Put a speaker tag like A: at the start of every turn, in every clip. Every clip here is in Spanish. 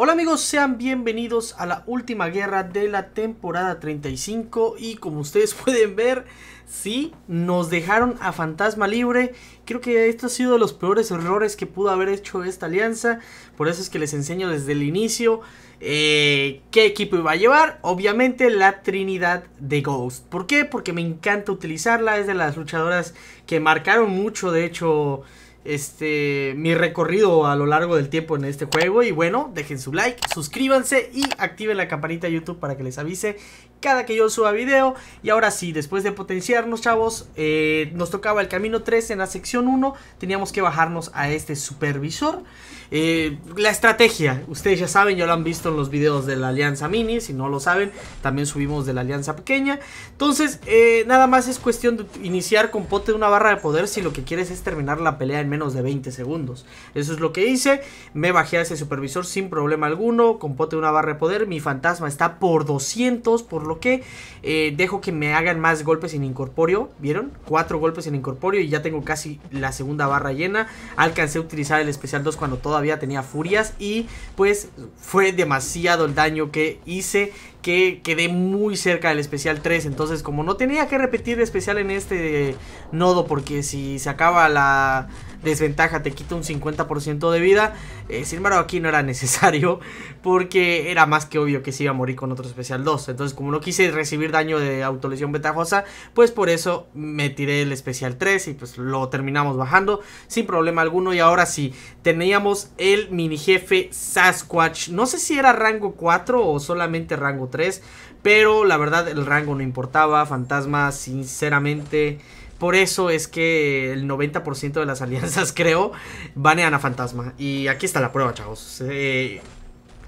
A: Hola amigos, sean bienvenidos a la última guerra de la temporada 35 y como ustedes pueden ver, sí, nos dejaron a Fantasma libre. Creo que esto ha sido de los peores errores que pudo haber hecho esta alianza, por eso es que les enseño desde el inicio eh, qué equipo iba a llevar. Obviamente la Trinidad de Ghost. ¿Por qué? Porque me encanta utilizarla, es de las luchadoras que marcaron mucho, de hecho este, mi recorrido a lo largo del tiempo en este juego. Y bueno, dejen su like, suscríbanse y activen la campanita de YouTube para que les avise cada que yo suba video. Y ahora sí, después de potenciarnos, chavos, eh, nos tocaba el camino 3 en la sección 1. Teníamos que bajarnos a este supervisor. Eh, la estrategia, ustedes ya saben, ya lo han visto en los videos de la alianza mini. Si no lo saben, también subimos de la alianza pequeña. Entonces, eh, nada más es cuestión de iniciar con pote una barra de poder si lo que quieres es terminar la pelea en menos de 20 segundos. Eso es lo que hice. Me bajé a ese supervisor sin problema alguno. Con pote una barra de poder. Mi fantasma está por 200, por lo que eh, dejo que me hagan más golpes en incorporio, ¿vieron? Cuatro golpes en incorporio y ya tengo casi la segunda barra llena. Alcancé a utilizar el especial 2 cuando todavía tenía furias y pues fue demasiado el daño que hice que quedé muy cerca del especial 3. Entonces, como no tenía que repetir especial en este nodo, porque si se acaba la desventaja te quita un 50% de vida, eh, sin embargo aquí no era necesario, porque era más que obvio que se iba a morir con otro especial 2. Entonces, como no quise recibir daño de autolesión ventajosa, pues por eso me tiré el especial 3 y pues lo terminamos bajando sin problema alguno. Y ahora sí, teníamos el mini jefe Sasquatch. No sé si era rango 4 o solamente rango 3. Pero la verdad el rango no importaba. Fantasma sinceramente... Por eso es que el 90% de las alianzas, creo, banean a Fantasma. Y aquí está la prueba, chavos. Eh,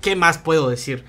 A: ¿Qué más puedo decir?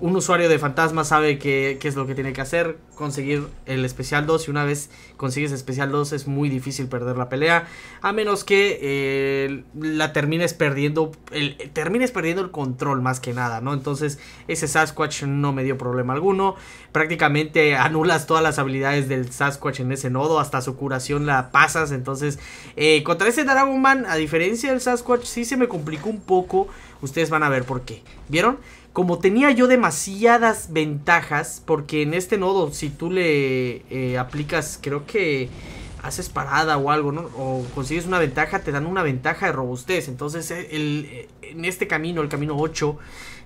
A: un usuario de fantasma sabe qué, es lo que tiene que hacer, conseguir el especial 2 y una vez consigues especial 2 es muy difícil perder la pelea, a menos que eh, la termines perdiendo, el, termines perdiendo el control más que nada, ¿no? Entonces ese Sasquatch no me dio problema alguno, prácticamente anulas todas las habilidades del Sasquatch en ese nodo, hasta su curación la pasas, entonces eh, contra ese Dragon Man, a diferencia del Sasquatch, sí se me complicó un poco, ustedes van a ver por qué, ¿vieron? como tenía yo demasiadas ventajas, porque en este nodo si tú le eh, aplicas, creo que haces parada o algo, ¿no? O consigues una ventaja, te dan una ventaja de robustez. Entonces, eh, eh, en este camino, el camino 8,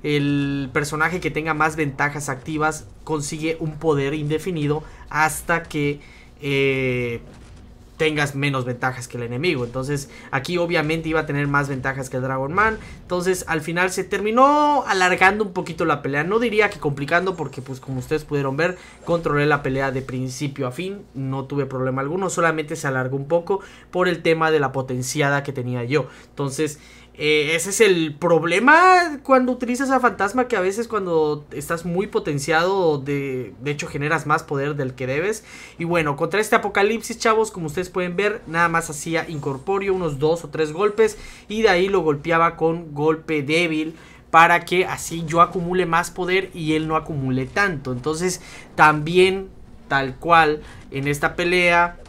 A: el personaje que tenga más ventajas activas consigue un poder indefinido hasta que tengas menos ventajas que el enemigo. Entonces aquí obviamente iba a tener más ventajas que el Dragon Man. Entonces al final se terminó alargando un poquito la pelea. No diría que complicando porque pues como ustedes pudieron ver controlé la pelea de principio a fin. No tuve problema alguno. Solamente se alargó un poco por el tema de la potenciada que tenía yo. Entonces eh, ese es el problema cuando utilizas a Fantasma, que a veces cuando estás muy potenciado, de, hecho generas más poder del que debes. Y bueno, contra este apocalipsis, chavos, como ustedes pueden ver, nada más hacía incorporio unos dos o tres golpes y de ahí lo golpeaba con golpe débil para que así yo acumule más poder y él no acumule tanto. Entonces también, tal cual, en esta pelea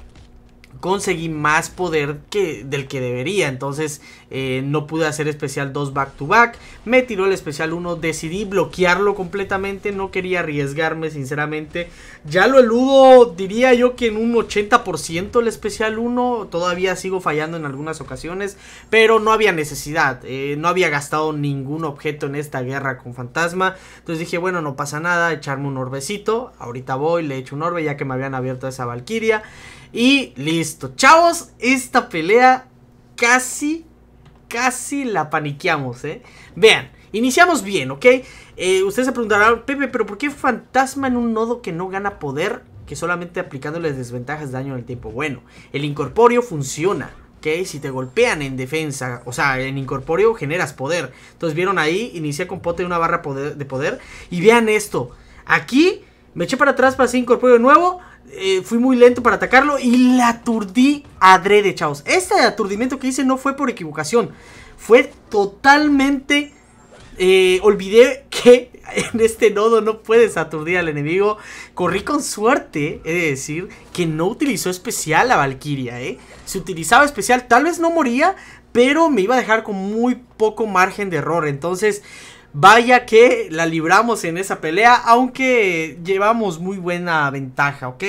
A: conseguí más poder que, del que debería. Entonces eh, no pude hacer especial 2 back to back. Me tiró el especial 1. Decidí bloquearlo completamente. No quería arriesgarme sinceramente. Ya lo eludo diría yo que en un 80% el especial 1. Todavía sigo fallando en algunas ocasiones. Pero no había necesidad. Eh, no había gastado ningún objeto en esta guerra con fantasma. Entonces dije bueno no pasa nada. Echarme un orbecito. Ahorita voy. Le echo un orbe ya que me habían abierto esa valquiria. Y listo. Chavos, esta pelea casi, casi la paniqueamos, ¿eh? Vean, iniciamos bien, ¿ok? Eh, ustedes se preguntarán, Pepe, ¿pero por qué fantasma en un nodo que no gana poder? Que solamente aplicándole desventajas de daño al tiempo. Bueno, el incorporeo funciona. ¿ok? Si te golpean en defensa, o sea, en incorporeo generas poder. Entonces vieron ahí, inicié con pote una barra poder, de poder. Y vean esto. Aquí me eché para atrás para hacer incorporio de nuevo. Eh, fui muy lento para atacarlo y la aturdí adrede, chavos. Este aturdimiento que hice no fue por equivocación. Fue totalmente... Eh, olvidé que en este nodo no puedes aturdir al enemigo. Corrí con suerte, he de decir, que no utilizó especial la Valkyria, ¿eh? Si utilizaba especial, tal vez no moría, pero me iba a dejar con muy poco margen de error. Entonces, Vaya que la libramos en esa pelea, aunque llevamos muy buena ventaja, ¿ok?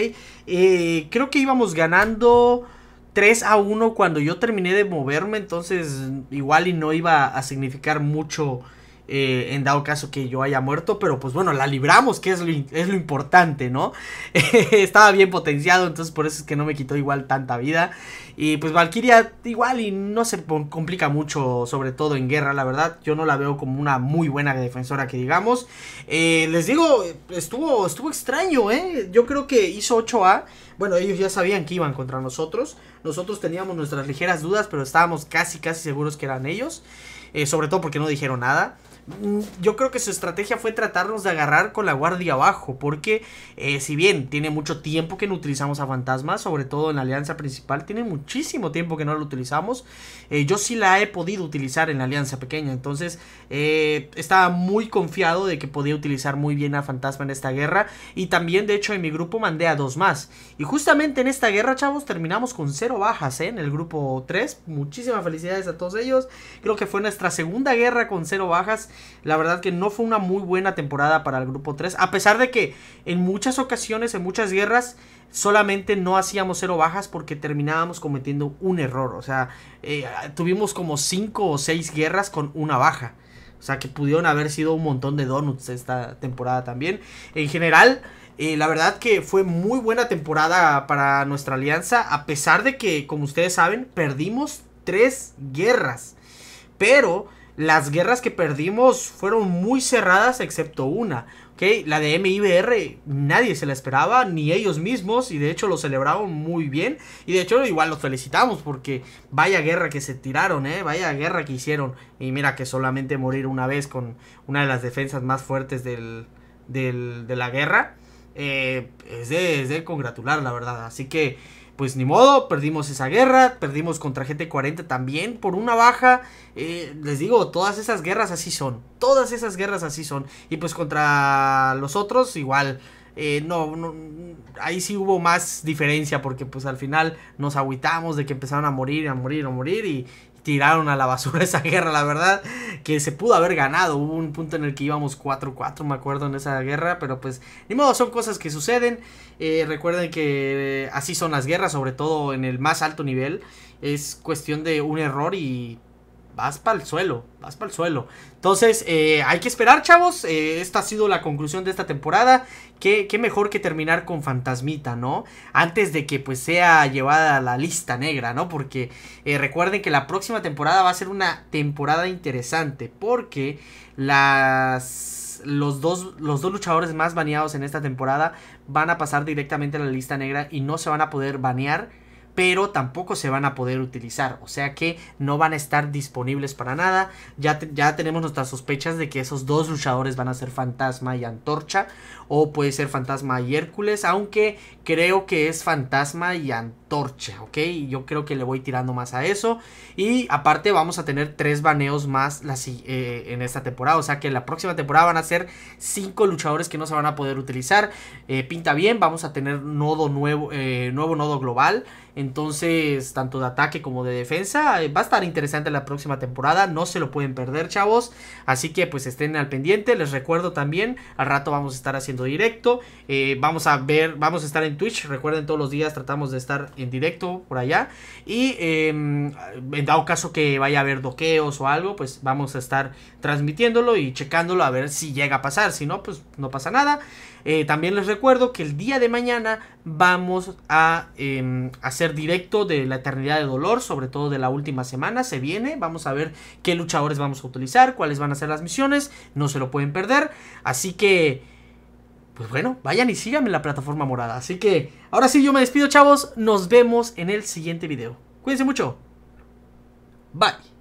A: Eh, creo que íbamos ganando 3 a 1 cuando yo terminé de moverme, entonces igual y no iba a significar mucho eh, en dado caso que yo haya muerto, pero pues bueno, la libramos, que es lo, es lo importante, ¿no? Estaba bien potenciado, entonces por eso es que no me quitó igual tanta vida. Y pues Valkyria igual y no se complica mucho, sobre todo en guerra, la verdad. Yo no la veo como una muy buena defensora que digamos. Eh, les digo, estuvo, estuvo extraño, ¿eh? Yo creo que hizo 8A. Bueno, ellos ya sabían que iban contra nosotros. Nosotros teníamos nuestras ligeras dudas, pero estábamos casi, casi seguros que eran ellos. Eh, sobre todo porque no dijeron nada. Mm, yo creo que su estrategia fue tratarnos de agarrar con la guardia abajo, porque eh, si bien tiene mucho tiempo que no utilizamos a Fantasma, sobre todo en la alianza principal, tiene muchísimo tiempo que no lo utilizamos, eh, yo sí la he podido utilizar en la alianza pequeña, entonces eh, estaba muy confiado de que podía utilizar muy bien a Fantasma en esta guerra, y también de hecho en mi grupo mandé a dos más, y justamente en esta guerra, chavos, terminamos con cero bajas en el grupo 3, muchísimas felicidades a todos ellos, creo que fue nuestra segunda guerra con cero bajas, la verdad que no fue una muy buena temporada para el grupo 3, a pesar de que en muchas ocasiones, en muchas guerras, solamente no hacíamos cero bajas porque terminábamos cometiendo un error. O sea, eh, tuvimos como 5 o 6 guerras con una baja. O sea, que pudieron haber sido un montón de donuts esta temporada también. En general, eh, la verdad que fue muy buena temporada para nuestra alianza, a pesar de que, como ustedes saben, perdimos 3 guerras. Pero las guerras que perdimos fueron muy cerradas excepto una, ¿ok? La de MIBR nadie se la esperaba, ni ellos mismos, y de hecho lo celebraron muy bien, y de hecho igual los felicitamos porque vaya guerra que se tiraron, ¿eh? Vaya guerra que hicieron, y mira que solamente morir una vez con una de las defensas más fuertes del, de la guerra eh, es, de, congratular, la verdad. Así que, pues ni modo, perdimos esa guerra, perdimos contra GT40 también por una baja. Eh, les digo, todas esas guerras así son, todas esas guerras así son. Y pues contra los otros igual. Eh, no, no, ahí sí hubo más diferencia porque pues al final nos agüitamos de que empezaron a morir, a morir, a morir y, tiraron a la basura esa guerra, la verdad, que se pudo haber ganado. Hubo un punto en el que íbamos 4-4, me acuerdo, en esa guerra, pero pues ni modo, son cosas que suceden. Eh, recuerden que eh, así son las guerras, sobre todo en el más alto nivel. Es cuestión de un error y vas para el suelo, vas para el suelo. Entonces, eh, hay que esperar, chavos. Eh, esta ha sido la conclusión de esta temporada. Qué, mejor que terminar con Fantasmita, ¿no? Antes de que pues sea llevada a la lista negra, ¿no? Porque eh, recuerden que la próxima temporada va a ser una temporada interesante. Porque las... Los dos, los dos luchadores más baneados en esta temporada van a pasar directamente a la lista negra y no se van a poder banear pero tampoco se van a poder utilizar, o sea que no van a estar disponibles para nada. Ya, ya tenemos nuestras sospechas de que esos dos luchadores van a ser Fantasma y Antorcha, o puede ser Fantasma y Hércules, aunque creo que es Fantasma y Antorcha, ¿ok? Yo creo que le voy tirando más a eso. Y aparte vamos a tener tres baneos más eh, en esta temporada, o sea que la próxima temporada van a ser cinco luchadores que no se van a poder utilizar. Eh, pinta bien, vamos a tener nodo nuevo, eh, nuevo nodo global. Entonces, tanto de ataque como de defensa, eh, va a estar interesante la próxima temporada, no se lo pueden perder, chavos. Así que pues estén al pendiente, les recuerdo también, al rato vamos a estar haciendo directo, eh, vamos a ver, vamos a estar en Twitch, recuerden todos los días tratamos de estar en directo por allá. Y em, en dado caso que vaya a haber doqueos o algo, pues vamos a estar transmitiéndolo y checándolo a ver si llega a pasar, si no, pues no pasa nada. Eh, también les recuerdo que el día de mañana vamos a em, hacer directo de la Eternidad de Dolor, sobre todo de la última semana, se viene. Vamos a ver qué luchadores vamos a utilizar, cuáles van a ser las misiones, no se lo pueden perder. Así que, pues bueno, vayan y síganme en la plataforma morada. Así que, ahora sí, yo me despido, chavos. Nos vemos en el siguiente video. Cuídense mucho. Bye.